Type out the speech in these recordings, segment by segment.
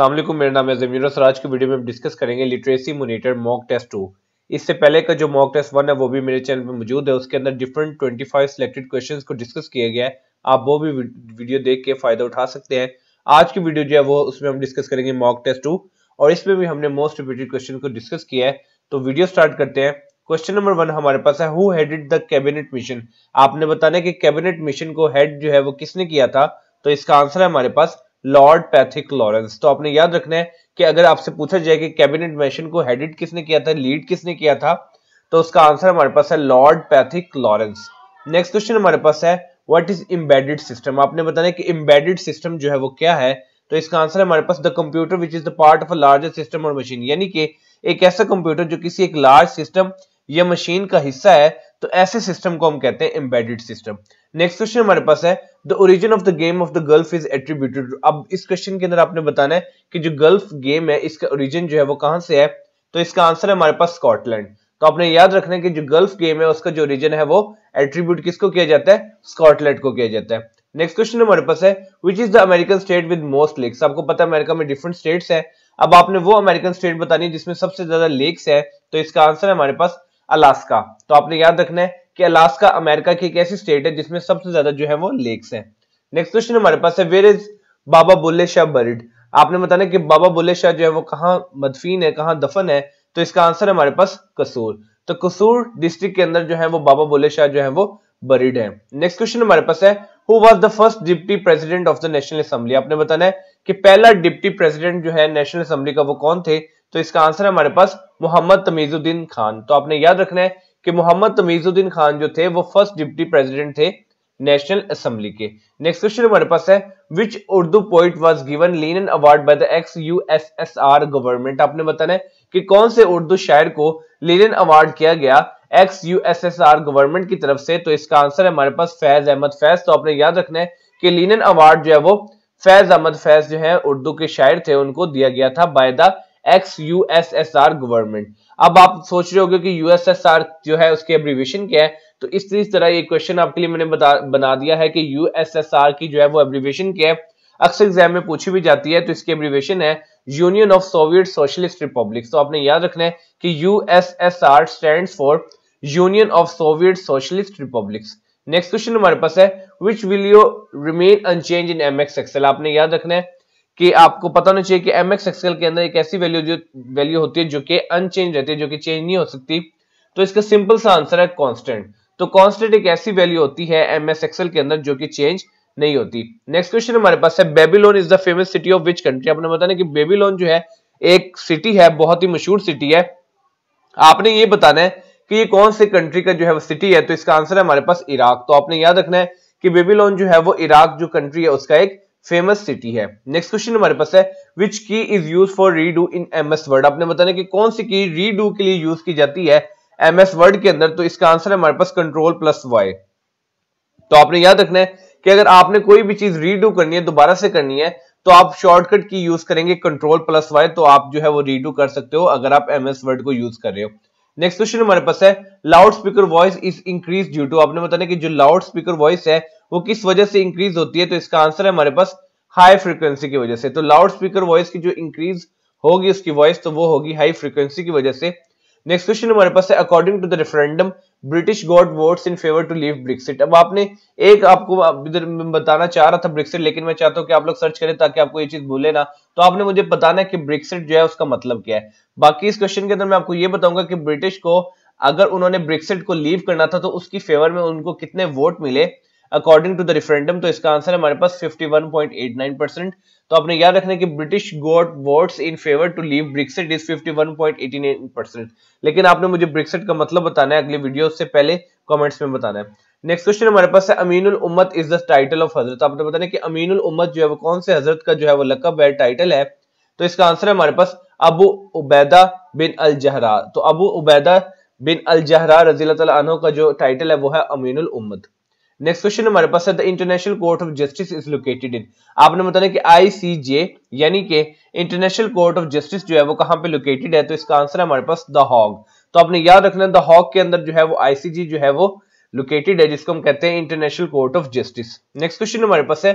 अल्लाह मेरा नाम है जमीन सराज की वीडियो में हम डिस्कस करेंगे literacy monitor mock test two इससे पहले का जो मॉक टेस्ट वन है वो भी मेरे चैनल पे मौजूद है उसके अंदर डिफरेंट 25 सिलेक्टेड क्वेश्चंस को डिस्कस किया गया है आप वो भी वीडियो देख के फायदा उठा सकते हैं आज की वीडियो जो है वो उसमें हम डिस्कस करेंगे मॉक टेस्ट टू और इसमें भी हमने मोस्ट रिपीटेड क्वेश्चन को डिस्कस किया है तो वीडियो स्टार्ट करते हैं क्वेश्चन नंबर वन हमारे पास है who headed the cabinet mission आपने बताना कि कैबिनेट मिशन को हेड जो है वो किसने किया था तो इसका आंसर है हमारे पास लॉर्ड पैथिक लॉरेंस तो आपने याद रखना है कि अगर आपसे पूछा जाए कि कैबिनेट मिशन को हेडिट किसने किया था लीड किसने किया था तो उसका आंसर हमारे पास है Lord Pethick Lawrence next question हमारे पास है व्हाट इज इम्बेडेड सिस्टम आपने बताया कि इम्बेडेड सिस्टम जो है वो क्या है तो इसका आंसर हमारे पास the computer which is the part of a larger system और मशीन यानी कि एक ऐसा कंप्यूटर जो किसी एक लार्ज सिस्टम या मशीन का हिस्सा है तो ऐसे सिस्टम को हम कहते हैं एम्बेडेड सिस्टम नेक्स्ट क्वेश्चन हमारे पास है the origin of the game of the golf is attributed अब इस क्वेश्चन के अंदर आपने बताना है कि जो गल्फ गेम है इसका ओरिजिन जो है वो कहां से है तो इसका आंसर है हमारे पास स्कॉटलैंड तो आपने याद रखना है कि जो गल्फ गेम है उसका जो ओरिजिन है वो एट्रीब्यूट किसको किया जाता है स्कॉटलैंड को किया जाता है नेक्स्ट क्वेश्चन हमारे पास है which is the American state with most lakes आपको पता है अमेरिका में डिफरेंट स्टेट्स हैं अब आपने वो अमेरिकन स्टेट बतानी है जिसमें सबसे ज्यादा लेक्स है तो इसका आंसर है हमारे पास अलास्का तो आपने याद रखना है कि अलास्का अमेरिका की एक ऐसी स्टेट है जिसमें सबसे ज्यादा जो है वो लेक्स है नेक्स्ट क्वेश्चन हमारे पास है where is Baba Bulleh Shah buried आपने बताना कि बाबा बुल्ले शाह जो है वो कहाँ मदफीन है कहाँ दफन है तो इसका आंसर है हमारे पास कसूर तो कसूर डिस्ट्रिक्ट के अंदर जो है वो बाबा बुल्ले शाह जो है वो बरिड है नेक्स्ट क्वेश्चन हमारे पास है who was the first deputy president of the national assembly आपने बताना है कि पहला डिप्टी प्रेसिडेंट जो है नेशनल असेंबली का वो कौन थे तो इसका आंसर है हमारे पास मोहम्मद तमीजुद्दीन खान तो आपने याद रखना है कि मोहम्मद तमीजुद्दीन खान जो थे वो फर्स्ट डिप्टी प्रेसिडेंट थे नेशनल असेंबली के नेक्स्ट क्वेश्चन हमारे पास है which Urdu poet was given Lenin award by the ex USSR government आपने बताना है कि कौन से उर्दू शायर को लीन अवार्ड किया गया एक्स यूएसएसआर गवर्नमेंट की तरफ से तो इसका आंसर है हमारे पास फैज अहमद फैज तो आपने याद रखना है कि लीन अवार्ड जो है वो फैज अहमद फैज जो है उर्दू के शायर थे उनको दिया गया था by the ex U S S R government अब आप सोच रहे होगे कि यूएसएसआर जो है उसके एब्रीवेशन क्या है तो इस तरह ये क्वेश्चन आपके लिए मैंने बता बना दिया है कि यूएसएसआर की जो है वो एब्रीवेशन क्या है अक्सर एग्जाम में पूछी भी जाती है तो इसकी एब्रीवेशन है Union of Soviet Socialist Republic तो आपने याद रखना है कि USSR stand for Union of Soviet Socialist Republic next question हमारे पास है which will you remain unchange in M X XL आपने याद रखना है कि आपको पता होना चाहिए कि एम एक्स एक्सएल के अंदर एक ऐसी वैल्यू जो वैल्यू होती है जो कि अनचेंज रहती है जो कि चेंज नहीं हो सकती तो इसका सिंपल सा आंसर है कॉन्स्टेंट तो कॉन्स्टेंट एक ऐसी वैल्यू होती है एम एस एक्सएल के अंदर जो कि चेंज नहीं होती नेक्स्ट क्वेश्चन हमारे पास है Babylon is the famous city of which country आपने बताने कि बेबीलोन जो है एक सिटी है बहुत ही मशहूर सिटी है आपने ये बताना है कि ये कौन से कंट्री का जो है वो सिटी है तो इसका आंसर है हमारे पास इराक तो आपने याद रखना है कि बेबीलोन जो है वो इराक जो कंट्री है उसका एक फेमस सिटी है नेक्स्ट क्वेश्चन हमारे पास है which key is use for redo in M S Word आपने बताना कि कौन सी की रीडू के लिए यूज की जाती है एम एस वर्ड के अंदर तो इसका आंसर है हमारे पास कंट्रोल प्लस वाई तो आपने याद रखना है कि अगर आपने कोई भी चीज रीडू करनी है दोबारा से करनी है तो आप शॉर्टकट की यूज करेंगे कंट्रोल प्लस वाई तो आप जो है वो रीडू कर सकते हो अगर आप एम एस वर्ड को यूज कर रहे हो नेक्स्ट क्वेश्चन हमारे पास है loud speaker voice is increase due to आपने बताया कि जो लाउड स्पीकर वॉइस है वो किस वजह से इंक्रीज होती है तो इसका आंसर है हमारे पास हाई फ्रीक्वेंसी की वजह से तो लाउड स्पीकर वॉइस की जो इंक्रीज होगी उसकी वॉइस तो वो होगी हाई फ्रीक्वेंसी की वजह से नेक्स्ट क्वेश्चन हमारे पास है according to the referendum British got votes in favour to leave Brexit अब आपने एक आपको इधर बताना चाह रहा था ब्रिक्सिट लेकिन मैं चाहता हूँ कि आप लोग सर्च करें ताकि आपको ये चीज भूले ना तो आपने मुझे बताना है कि ब्रिक्सिट जो है उसका मतलब क्या है बाकी इस क्वेश्चन के अंदर मैं आपको ये बताऊंगा कि ब्रिटिश को अगर उन्होंने ब्रिक्सिट को लीव करना था तो उसकी फेवर में उनको कितने वोट मिले अकॉर्डिंग टू द रेफरेंडम तो इसका आंसर हमारे पास 51.89 परसेंट तो आपने याद रखना कि British got votes in favour to leave Brexit is 51.89 percent लेकिन आपने मुझे ब्रिक्सिट का मतलब बताना है अगले वीडियो से पहले कमेंट्स में बताना है नेक्स्ट क्वेश्चन हमारे पास है उल उम्मत इज द टाइटल ऑफ हजरत आपने बताया कि उल उम्मत जो है वो कौन से हजरत का जो है वो लकब है टाइटल है तो इसका आंसर है हमारे पास अबू उबैदा बिन अल जहरा तो अबू उबैदा बिन अल जहरा रजील का जो टाइटल है वो है अमीन उल उम्मत नेक्स्ट क्वेश्चन हमारे पास है the international court of justice is located in आपने बताया कि आईसीजे यानी कि इंटरनेशनल कोर्ट ऑफ जस्टिस जो है वो कहां पे लोकेटेड है तो इसका आंसर है हमारे पास द हॉग तो आपने याद रखना द हॉग के अंदर जो है वो आईसीजी जो है वो लोकेटेड है जिसको हम कहते हैं international court of justice next question हमारे पास है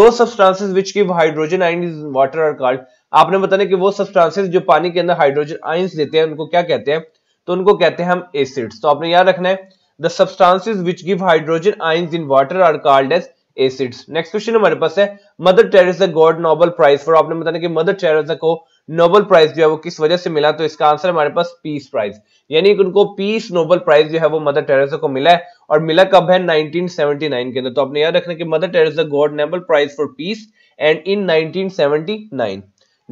the substances which give hydrogen ion water are called आपने बताया कि वो सब्सटेंसेस जो पानी के अंदर हाइड्रोजन आइन्स देते हैं उनको क्या कहते हैं तो उनको कहते हैं हम एसिड्स तो आपने याद रखना है the substances which give hydrogen ions in water are called as acids next question हमारे पास है Mother Teresa got Nobel prize for आपने बताने कि मदर टेरेसा को नोबल प्राइज जो है वो किस वजह से मिला तो इसका आंसर हमारे पास पीस प्राइज यानी कि उनको पीस नोबल प्राइज जो है वो मदर टेरेसा को मिला है और मिला कब है 1979 के अंदर तो आपने याद रखना कि Mother Teresa got Nobel prize for peace and in 1979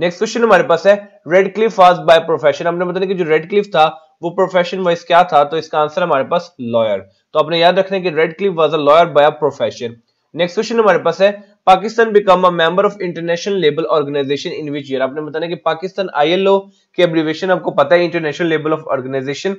next question हमारे पास है Radcliffe was by profession हमने बताया कि जो रेड क्लिफ था वो प्रोफेशन वाइज क्या था तो इसका आंसर हमारे पास लॉयर तो आपने याद रखना की Radcliffe was a lawyer by a profession next question हमारे पास है Pakistan become a member of international labour organisation in which year आपने बताना कि पाकिस्तान आईएलओ के एब्रिवेशन आपको पता है इंटरनेशनल लेबल ऑफ ऑर्गेनाइजेशन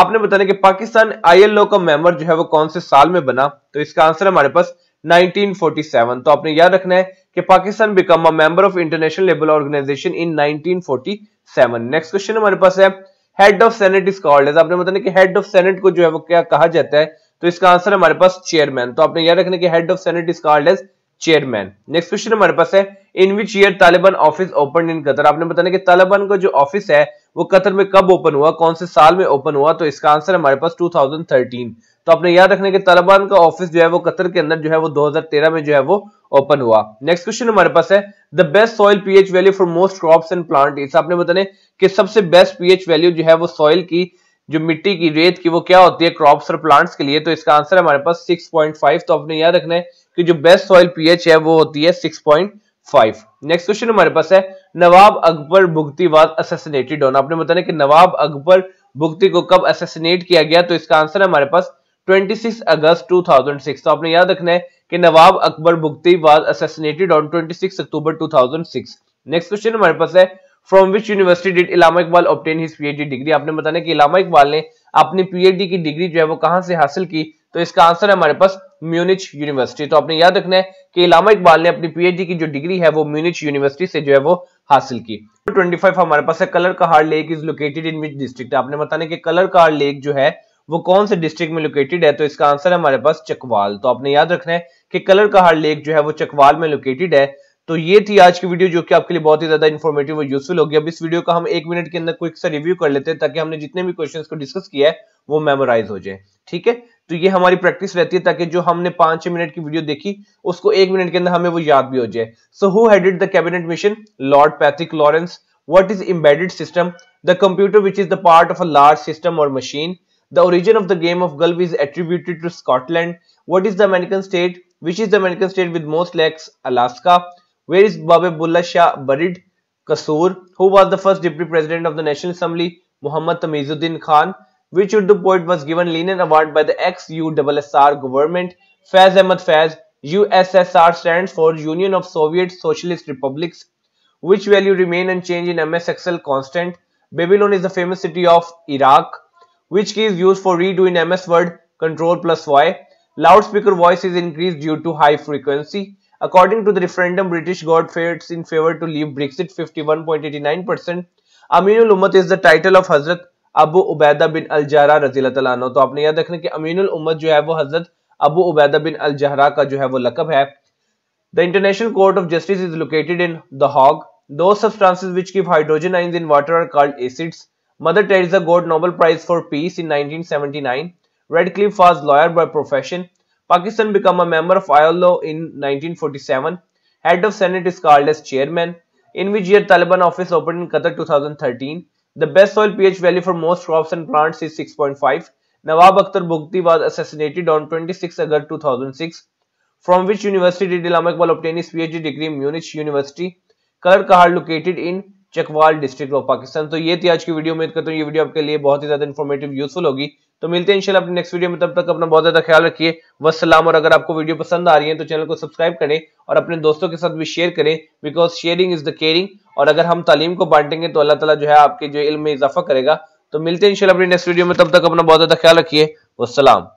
आपने बताने कि पाकिस्तान आईएलओ का मेंबर जो है वो कौन से साल में बना तो इसका आंसर हमारे पास 1947 तो आपने याद रखना है कि Pakistan become a member of international labour organisation in 1947 next question हमारे पास है head of senate is called as आपने बताया कि हेड ऑफ सेनेट को जो है वो क्या कहा जाता है तो इसका आंसर हमारे पास चेयरमैन तो आपने याद रखना कि head of senate is called as chairman next question हमारे पास है in which year Taliban office open in Qatar आपने बताया कि तालिबान का जो ऑफिस है वो कतर में कब ओपन हुआ कौन से साल में ओपन हुआ तो इसका आंसर हमारे पास 2013 तो आपने याद रखना कि तालिबान का ऑफिस जो है वो कतर के अंदर जो है वो 2013 में जो है वो ओपन हुआ नेक्स्ट क्वेश्चन हमारे पास है the best soil pH value for most crops and plant इस आपने बताने कि सबसे बेस्ट पीएच वैल्यू जो है वो सॉइल की जो मिट्टी की रेत की वो क्या होती है क्रॉप्स और प्लांट्स के लिए तो इसका आंसर हमारे पास 6.5 तो आपने याद रखना है कि जो बेस्ट सॉइल पीएच है वो होती है 6.5 नेक्स्ट क्वेश्चन हमारे पास है नवाब अकबर भुगतीवाद असेसिनेटेड होना आपने बताने कि नवाब अकबर भुगती को कब असेसिनेट किया गया तो इसका आंसर है हमारे पास 26 अगस्त 2006 तो आपने याद रखना है कि Nawab Akbar Bugti was assassinated on 26 October 2006 question question हमारे पास है from which university did Allama Iqbal obtain his PhD degree आपने बताना कि इलामा इकबाल ने अपनी पीएचडी की डिग्री जो है वो कहां से हासिल की तो इसका आंसर है हमारे पास म्यूनिच यूनिवर्सिटी तो आपने याद रखना है कि इलामा इकबाल ने अपनी पीएचडी की जो डिग्री है वो म्यूनिच यूनिवर्सिटी से जो है वो हासिल की ट्वेंटी 25 हमारे पास है Kallar Kahar lake is located in which district आपने बताने की कलर कहार लेक जो है वो कौन से डिस्ट्रिक्ट में लोकेटेड है तो इसका आंसर है हमारे पास चकवाल तो आपने याद रखना है कि कलर का हार लेक जो है वो चकवाल में लोकेटेड है तो ये थी आज की वीडियो जो कि आपके लिए बहुत ही ज्यादा इन्फॉर्मेटिव और यूजफुल होगी अब इस वीडियो का हम एक मिनट के अंदर क्विक सा रिव्यू कर लेते हैं ताकि हमने जितने भी क्वेश्चन को डिस्कस किया है वो मेमोराइज हो जाए ठीक है तो ये हमारी प्रैक्टिस रहती है ताकि जो हमने पांच छह मिनट की वीडियो देखी उसको एक मिनट के अंदर हमें वो याद भी हो जाए so who headed the cabinet mission Lord Pethick Lawrence what is embedded system the computer which is the part of a large system और machine The origin of the game of golf is attributed to Scotland. What is the American state? Which is the American state with most lakes? Alaska. Where is Babebullah Shah buried? Kasur. Who was the first deputy president of the National Assembly? Muhammad Tamizuddin Khan. Which Urdu poet was given Lenin Award by the ex-USSR government? Faiz Ahmad Faiz. USSR stands for Union of Soviet Socialist Republics. Which value remain unchanged in MS Excel constant? Babylon is the famous city of Iraq which key is used for redo in MS Word, Control plus Y. Loudspeaker voice is increased due to high frequency. According to the referendum, British God fares in favor to leave Brexit 51.89%. Aminul Ummat is the title of Hazrat Abu Ubaidah bin Al Jarrah Razilatul Anhu. So, you have to Aminul Ummat jo hai Hazrat Abu Ubaidah bin Al Jarrah ka jo The International Court of Justice is located in The Hague. Those substances which give hydrogen ions in water are called acids. Mother Teresa got Nobel Prize for Peace in 1979. Radcliffe was lawyer by profession. Pakistan became a member of ILO in 1947. Head of Senate is called as chairman. In which year Taliban office opened in Qatar 2013. The best soil pH value for most crops and plants is 6.5. Nawab Akhtar Bugti was assassinated on 26 August 2006. From which university did Ilham Iqbal obtain his PhD degree in Munich University? Color Kahal located in Chakwal district of Pakistan तो ये थी आज की video उम्मीद करता हूँ ये video आपके लिए बहुत ही ज्यादा इन्फॉर्मेटिव यूजफुल होगी तो मिलते हैं इंशाल्लाह अपने नेक्स्ट वीडियो में तब तक अपना बहुत ज्यादा ख्याल रखिए वसलाम और अगर आपको वीडियो पसंद आ रही है तो चैनल को सब्सक्राइब करें और अपने दोस्तों के साथ भी शेयर करें because sharing is the caring और अगर हम तालीम को बांटेंगे तो अल्लाह ताला जो है आपके जो इल्म में इजाफा करेगा तो मिलते हैं इंशाल्लाह अपने नेक्स्ट वीडियो में तब तक अपना बहुत ज्यादा ख्याल रखिए वसलाम